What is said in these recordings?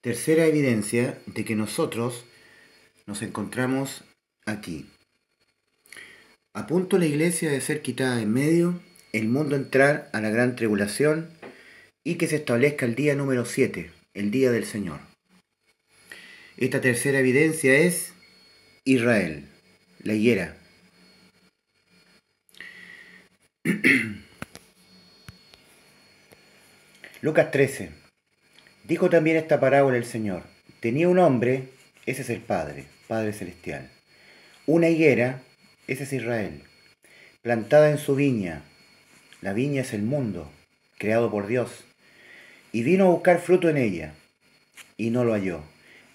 Tercera evidencia de que nosotros nos encontramos aquí. A punto la iglesia de ser quitada en medio, el mundo entrar a la gran tribulación y que se establezca el día número 7, el día del Señor. Esta tercera evidencia es Israel, la higuera. Lucas 13. Dijo también esta parábola el Señor. Tenía un hombre, ese es el Padre, Padre Celestial. Una higuera, ese es Israel. Plantada en su viña. La viña es el mundo, creado por Dios. Y vino a buscar fruto en ella, y no lo halló.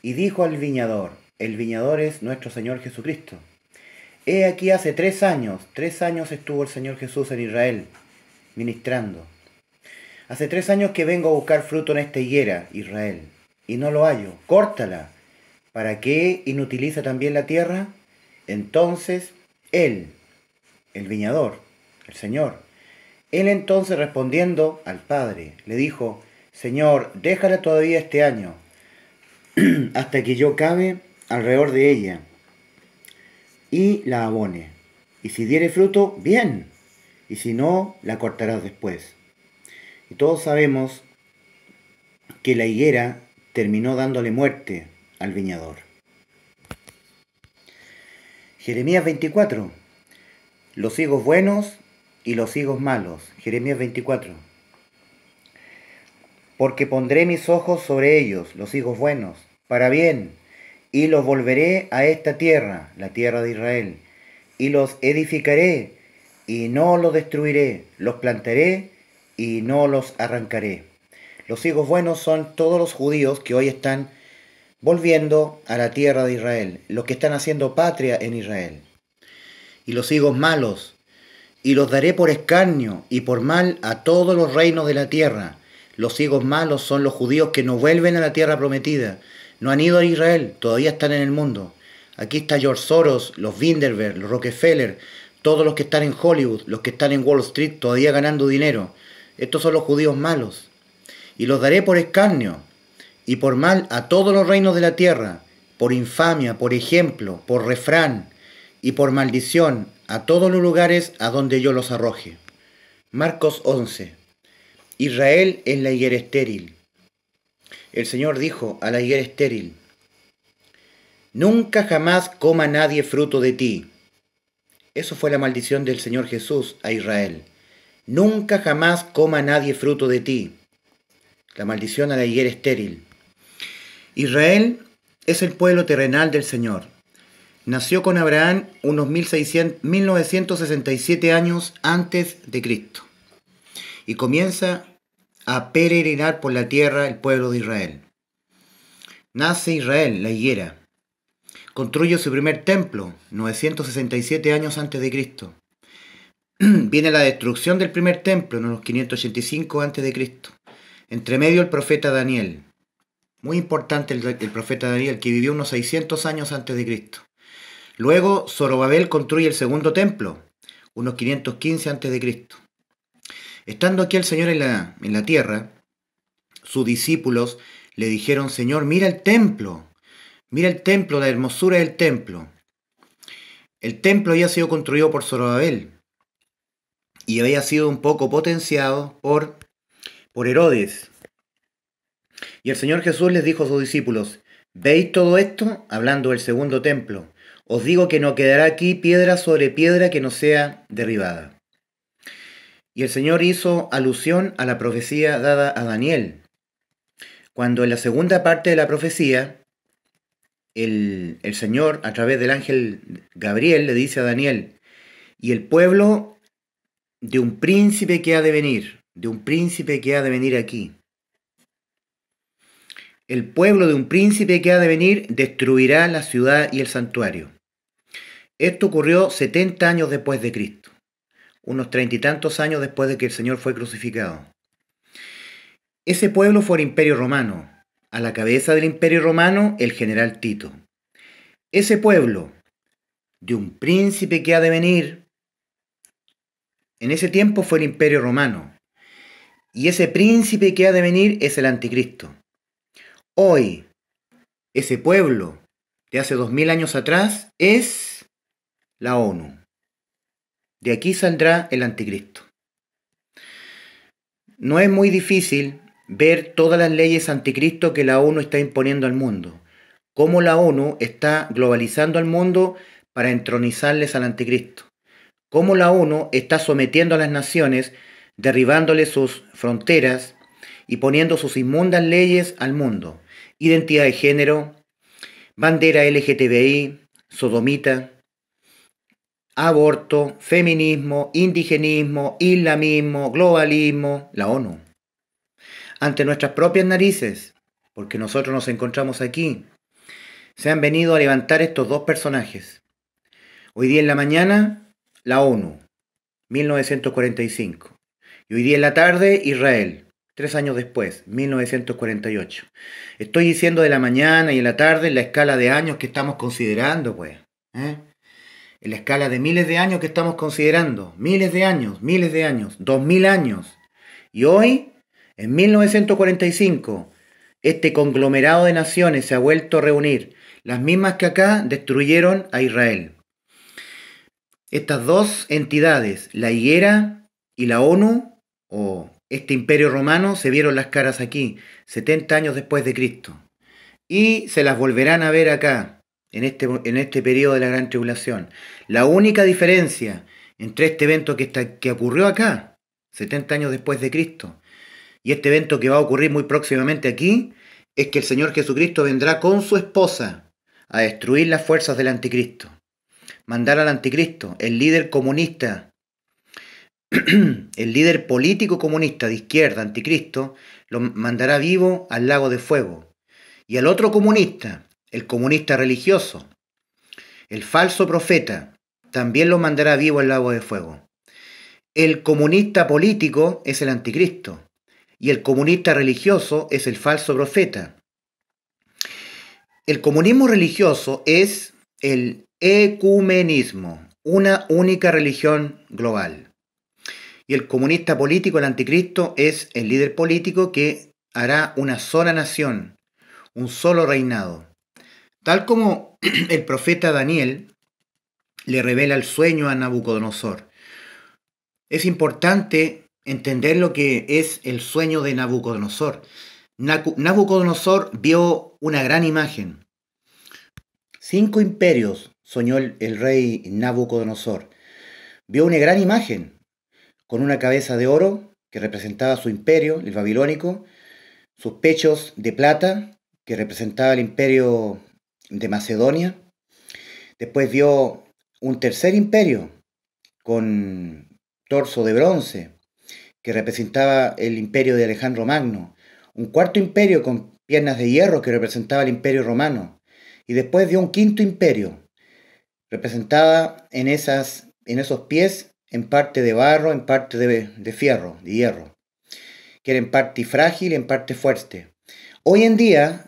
Y dijo al viñador, el viñador es nuestro Señor Jesucristo. He aquí hace tres años, tres años estuvo el Señor Jesús en Israel, ministrando Hace tres años que vengo a buscar fruto en esta higuera, Israel, y no lo hallo. Córtala. ¿Para qué inutiliza también la tierra? Entonces, él, el viñador, el Señor, él entonces respondiendo al Padre, le dijo, Señor, déjala todavía este año, hasta que yo cabe alrededor de ella y la abone. Y si diere fruto, bien, y si no, la cortarás después. Y todos sabemos que la higuera terminó dándole muerte al viñador. Jeremías 24. Los higos buenos y los higos malos. Jeremías 24. Porque pondré mis ojos sobre ellos, los higos buenos, para bien, y los volveré a esta tierra, la tierra de Israel, y los edificaré, y no los destruiré, los plantaré y no los arrancaré. Los hijos buenos son todos los judíos que hoy están volviendo a la tierra de Israel, los que están haciendo patria en Israel. Y los hijos malos, y los daré por escarnio y por mal a todos los reinos de la tierra. Los hijos malos son los judíos que no vuelven a la tierra prometida, no han ido a Israel, todavía están en el mundo. Aquí está George Soros, los Vinderberg, los Rockefeller, todos los que están en Hollywood, los que están en Wall Street todavía ganando dinero estos son los judíos malos. Y los daré por escarnio y por mal a todos los reinos de la tierra, por infamia, por ejemplo, por refrán y por maldición a todos los lugares a donde yo los arroje. Marcos 11. Israel es la higuera estéril. El Señor dijo a la higuera estéril, Nunca jamás coma nadie fruto de ti. Eso fue la maldición del Señor Jesús a Israel. Nunca jamás coma nadie fruto de ti. La maldición a la higuera estéril. Israel es el pueblo terrenal del Señor. Nació con Abraham unos 1600, 1967 años antes de Cristo. Y comienza a peregrinar por la tierra el pueblo de Israel. Nace Israel, la higuera. Construye su primer templo, 967 años antes de Cristo. viene la destrucción del primer templo en unos 585 a.C. Entre medio el profeta Daniel. Muy importante el, profeta Daniel, que vivió unos 600 años antes de Cristo. Luego Zorobabel construye el segundo templo, unos 515 antes de Cristo. Estando aquí el Señor en la, en la tierra, sus discípulos le dijeron, Señor, mira el templo, mira el templo, la hermosura del templo. El templo ya ha sido construido por Zorobabel, y había sido un poco potenciado por, por Herodes. Y el Señor Jesús les dijo a sus discípulos, ¿veis todo esto? Hablando del segundo templo. Os digo que no quedará aquí piedra sobre piedra que no sea derribada. Y el Señor hizo alusión a la profecía dada a Daniel, cuando en la segunda parte de la profecía, el, el Señor, a través del ángel Gabriel, le dice a Daniel, y el pueblo de un príncipe que ha de venir, de un príncipe que ha de venir aquí. El pueblo de un príncipe que ha de venir destruirá la ciudad y el santuario. Esto ocurrió 70 años después de Cristo, unos treinta y tantos años después de que el Señor fue crucificado. Ese pueblo fue el imperio romano, a la cabeza del imperio romano el general Tito. Ese pueblo, de un príncipe que ha de venir, en ese tiempo fue el imperio romano. Y ese príncipe que ha de venir es el anticristo. Hoy, ese pueblo de hace dos mil años atrás es la ONU. De aquí saldrá el anticristo. No es muy difícil ver todas las leyes anticristo que la ONU está imponiendo al mundo, cómo la ONU está globalizando al mundo para entronizarles al anticristo cómo la ONU está sometiendo a las naciones, derribándole sus fronteras y poniendo sus inmundas leyes al mundo. Identidad de género, bandera LGTBI, sodomita, aborto, feminismo, indigenismo, islamismo, globalismo, la ONU. Ante nuestras propias narices, porque nosotros nos encontramos aquí, se han venido a levantar estos dos personajes. Hoy día en la mañana la ONU, 1945. Y hoy día en la tarde, Israel, tres años después, 1948. Estoy diciendo de la mañana y en la tarde en la escala de años que estamos considerando, pues. ¿eh? En la escala de miles de años que estamos considerando. Miles de años, miles de años, dos mil años. Y hoy, en 1945, este conglomerado de naciones se ha vuelto a reunir. Las mismas que acá destruyeron a Israel. Estas dos entidades, la Higuera y la ONU, o este imperio romano, se vieron las caras aquí, 70 años después de Cristo. Y se las volverán a ver acá, en este, en este periodo de la Gran Tribulación. La única diferencia entre este evento que, está, que ocurrió acá, 70 años después de Cristo, y este evento que va a ocurrir muy próximamente aquí, es que el Señor Jesucristo vendrá con su esposa a destruir las fuerzas del anticristo mandar al anticristo, el líder comunista, el líder político comunista de izquierda, anticristo, lo mandará vivo al lago de fuego. Y al otro comunista, el comunista religioso, el falso profeta, también lo mandará vivo al lago de fuego. El comunista político es el anticristo y el comunista religioso es el falso profeta. El comunismo religioso es el ecumenismo, una única religión global. Y el comunista político, el anticristo, es el líder político que hará una sola nación, un solo reinado. Tal como el profeta Daniel le revela el sueño a Nabucodonosor. Es importante entender lo que es el sueño de Nabucodonosor. Nabucodonosor vio una gran imagen, Cinco imperios, soñó el, rey Nabucodonosor. Vio una gran imagen, con una cabeza de oro que representaba su imperio, el babilónico, sus pechos de plata, que representaba el imperio de Macedonia. Después vio un tercer imperio con torso de bronce, que representaba el imperio de Alejandro Magno. Un cuarto imperio con piernas de hierro que representaba el imperio romano y después dio un quinto imperio, representada en, esas, en esos pies, en parte de barro, en parte de, fierro, de hierro, que era en parte frágil, en parte fuerte. Hoy en día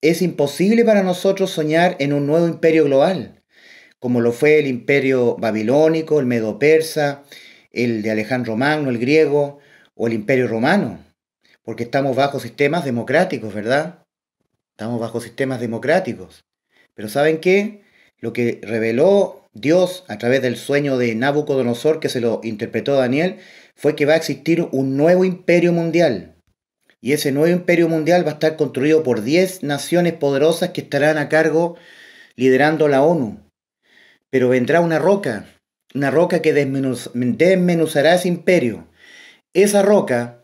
es imposible para nosotros soñar en un nuevo imperio global, como lo fue el imperio babilónico, el medo persa, el de Alejandro Magno, el griego, o el imperio romano, porque estamos bajo sistemas democráticos, ¿verdad? Estamos bajo sistemas democráticos. Pero ¿saben qué? Lo que reveló Dios a través del sueño de Nabucodonosor, que se lo interpretó Daniel, fue que va a existir un nuevo imperio mundial. Y ese nuevo imperio mundial va a estar construido por 10 naciones poderosas que estarán a cargo liderando la ONU. Pero vendrá una roca, una roca que desmenuzará ese imperio. Esa roca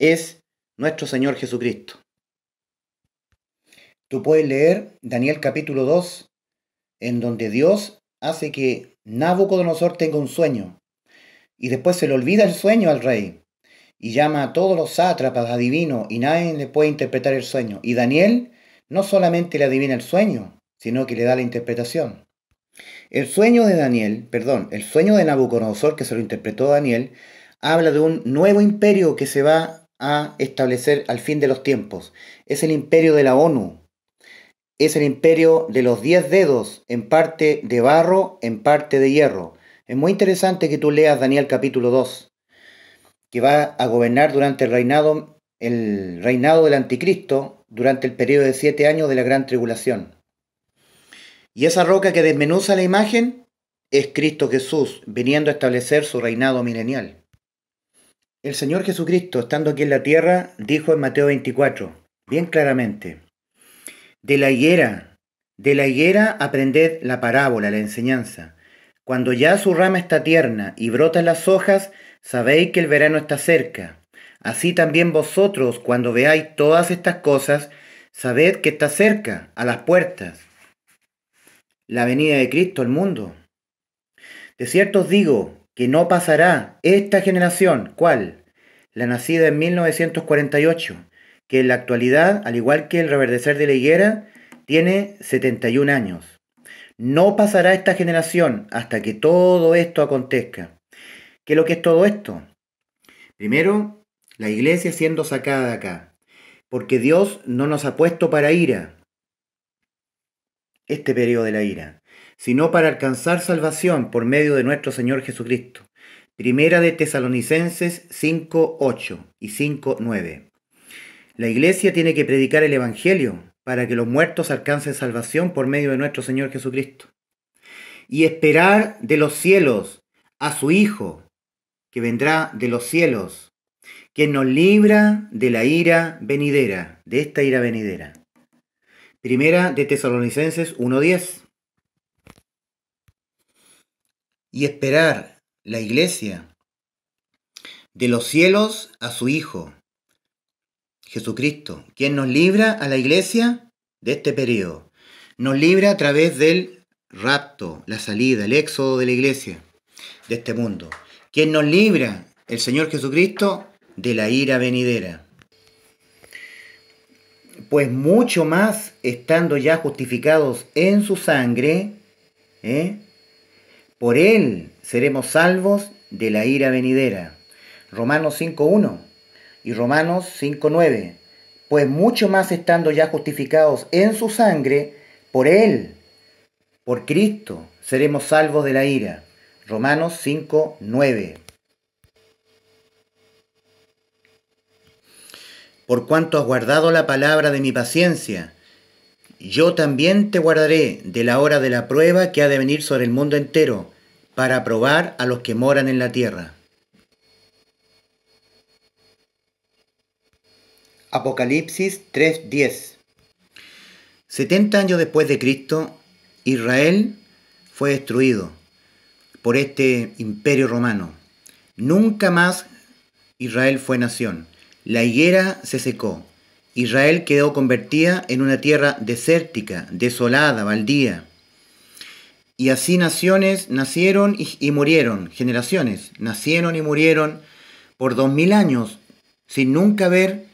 es nuestro Señor Jesucristo. Tú puedes leer Daniel capítulo 2, en donde Dios hace que Nabucodonosor tenga un sueño. Y después se le olvida el sueño al rey. Y llama a todos los sátrapas, adivinos, y nadie le puede interpretar el sueño. Y Daniel no solamente le adivina el sueño, sino que le da la interpretación. El sueño de Daniel, perdón, el sueño de Nabucodonosor, que se lo interpretó Daniel, habla de un nuevo imperio que se va a establecer al fin de los tiempos. Es el imperio de la ONU, es el imperio de los diez dedos, en parte de barro, en parte de hierro. Es muy interesante que tú leas Daniel capítulo 2, que va a gobernar durante el reinado, el reinado del anticristo, durante el periodo de siete años de la gran tribulación. Y esa roca que desmenuza la imagen es Cristo Jesús, viniendo a establecer su reinado milenial. El Señor Jesucristo, estando aquí en la tierra, dijo en Mateo 24, bien claramente, de la higuera, de la higuera aprended la parábola, la enseñanza. Cuando ya su rama está tierna y brotan las hojas, sabéis que el verano está cerca. Así también vosotros, cuando veáis todas estas cosas, sabed que está cerca, a las puertas, la venida de Cristo al mundo. De cierto os digo que no pasará esta generación, ¿cuál? La nacida en 1948 que en la actualidad, al igual que el reverdecer de la higuera, tiene 71 años. No pasará esta generación hasta que todo esto acontezca. ¿Qué es lo que es todo esto? Primero, la iglesia siendo sacada de acá, porque Dios no nos ha puesto para ira, este periodo de la ira, sino para alcanzar salvación por medio de nuestro Señor Jesucristo. Primera de Tesalonicenses 5.8 y 5.9. La iglesia tiene que predicar el Evangelio para que los muertos alcancen salvación por medio de nuestro Señor Jesucristo. Y esperar de los cielos a su Hijo, que vendrá de los cielos, quien nos libra de la ira venidera, de esta ira venidera. Primera de Tesalonicenses 1.10. Y esperar la iglesia de los cielos a su Hijo, Jesucristo, quien nos libra a la iglesia de este periodo. Nos libra a través del rapto, la salida, el éxodo de la iglesia de este mundo. Quien nos libra, el Señor Jesucristo, de la ira venidera. Pues mucho más, estando ya justificados en su sangre, ¿eh? por Él seremos salvos de la ira venidera. Romanos 5.1 y Romanos 5.9, pues mucho más estando ya justificados en su sangre, por Él, por Cristo, seremos salvos de la ira. Romanos 5.9. Por cuanto has guardado la palabra de mi paciencia, yo también te guardaré de la hora de la prueba que ha de venir sobre el mundo entero, para probar a los que moran en la tierra. Apocalipsis 3:10. 70 años después de Cristo, Israel fue destruido por este imperio romano. Nunca más Israel fue nación. La higuera se secó. Israel quedó convertida en una tierra desértica, desolada, baldía. Y así naciones nacieron y, murieron, generaciones nacieron y murieron por dos mil años sin nunca ver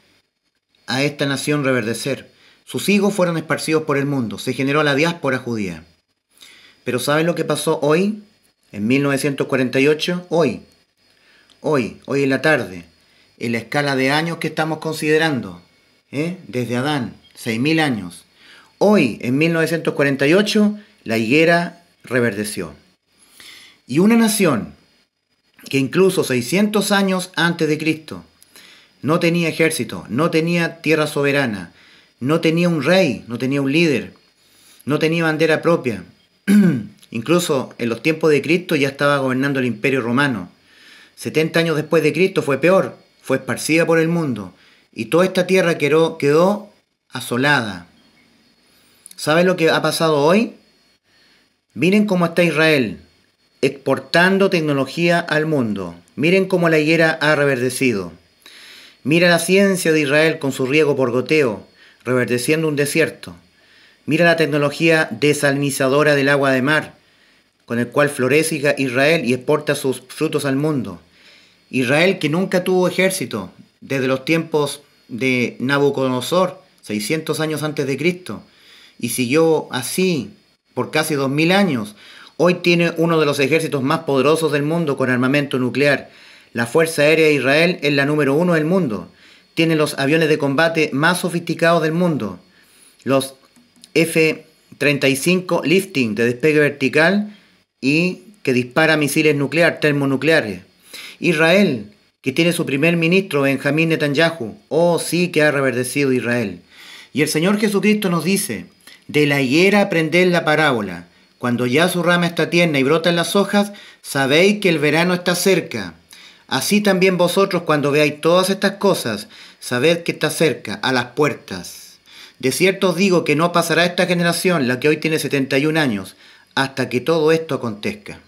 a esta nación reverdecer. Sus hijos fueron esparcidos por el mundo, se generó la diáspora judía. Pero ¿saben lo que pasó hoy? En 1948, hoy, hoy, hoy en la tarde, en la escala de años que estamos considerando, ¿eh? desde Adán, 6.000 años. Hoy, en 1948, la higuera reverdeció. Y una nación que incluso 600 años antes de Cristo no tenía ejército, no tenía tierra soberana, no tenía un rey, no tenía un líder, no tenía bandera propia. Incluso en los tiempos de Cristo ya estaba gobernando el imperio romano. 70 años después de Cristo fue peor, fue esparcida por el mundo y toda esta tierra quedó, asolada. ¿Saben lo que ha pasado hoy? Miren cómo está Israel, exportando tecnología al mundo. Miren cómo la higuera ha reverdecido. Mira la ciencia de Israel con su riego por goteo, reverdeciendo un desierto. Mira la tecnología desalinizadora del agua de mar, con el cual florece Israel y exporta sus frutos al mundo. Israel que nunca tuvo ejército desde los tiempos de Nabucodonosor, 600 años antes de Cristo, y siguió así por casi 2000 años. Hoy tiene uno de los ejércitos más poderosos del mundo con armamento nuclear, la Fuerza Aérea de Israel es la número uno del mundo. Tiene los aviones de combate más sofisticados del mundo. Los F-35 Lifting de despegue vertical y que dispara misiles nucleares, termonucleares. Israel, que tiene su primer ministro Benjamín Netanyahu. Oh, sí que ha reverdecido Israel. Y el Señor Jesucristo nos dice, de la higuera aprended la parábola. Cuando ya su rama está tierna y brotan las hojas, sabéis que el verano está cerca. Así también vosotros cuando veáis todas estas cosas, sabed que está cerca, a las puertas. De cierto os digo que no pasará esta generación, la que hoy tiene 71 años, hasta que todo esto acontezca.